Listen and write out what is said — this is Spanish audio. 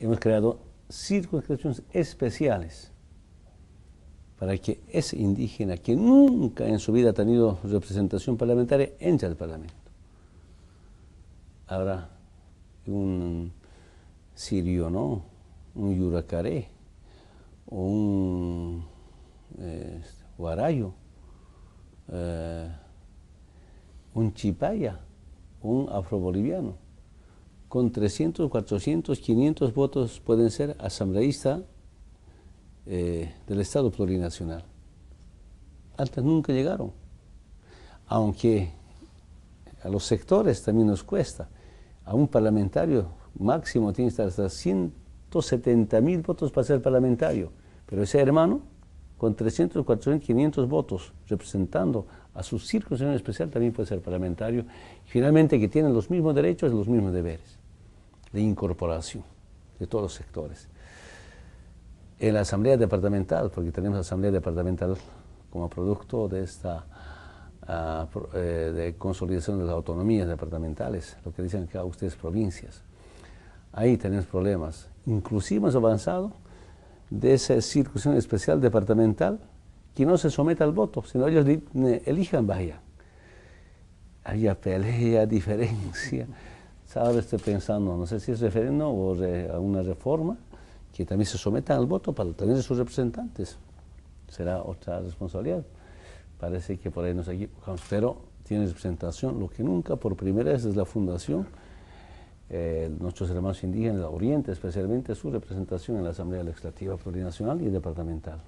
hemos creado circunscripciones especiales para que ese indígena que nunca en su vida ha tenido representación parlamentaria entre al Parlamento. Habrá un sirio, ¿no? Un yuracaré un eh, guarayo, eh, un chipaya, un afroboliviano con 300, 400, 500 votos pueden ser asambleísta eh, del Estado plurinacional. Antes nunca llegaron, aunque a los sectores también nos cuesta. A un parlamentario máximo tiene que estar hasta 170 mil votos para ser parlamentario, pero ese hermano con 300, 400, 500 votos representando a su circunscripción especial también puede ser parlamentario, finalmente que tienen los mismos derechos y los mismos deberes de incorporación de todos los sectores. En la asamblea departamental, porque tenemos asamblea departamental como producto de esta ah, eh, de consolidación de las autonomías departamentales, lo que dicen que a ustedes provincias. Ahí tenemos problemas. Inclusive hemos avanzado de esa circunstancia especial departamental que no se someta al voto, sino ellos elijan vaya Había pelea, diferencia ahora estoy pensando, no sé si es referendo o a una reforma que también se someta al voto para tener sus representantes. Será otra responsabilidad. Parece que por ahí nos equivocamos, pero tiene representación. Lo que nunca, por primera vez, es la fundación. Eh, nuestros hermanos indígenas, Oriente especialmente, su representación en la Asamblea Legislativa Plurinacional y Departamental.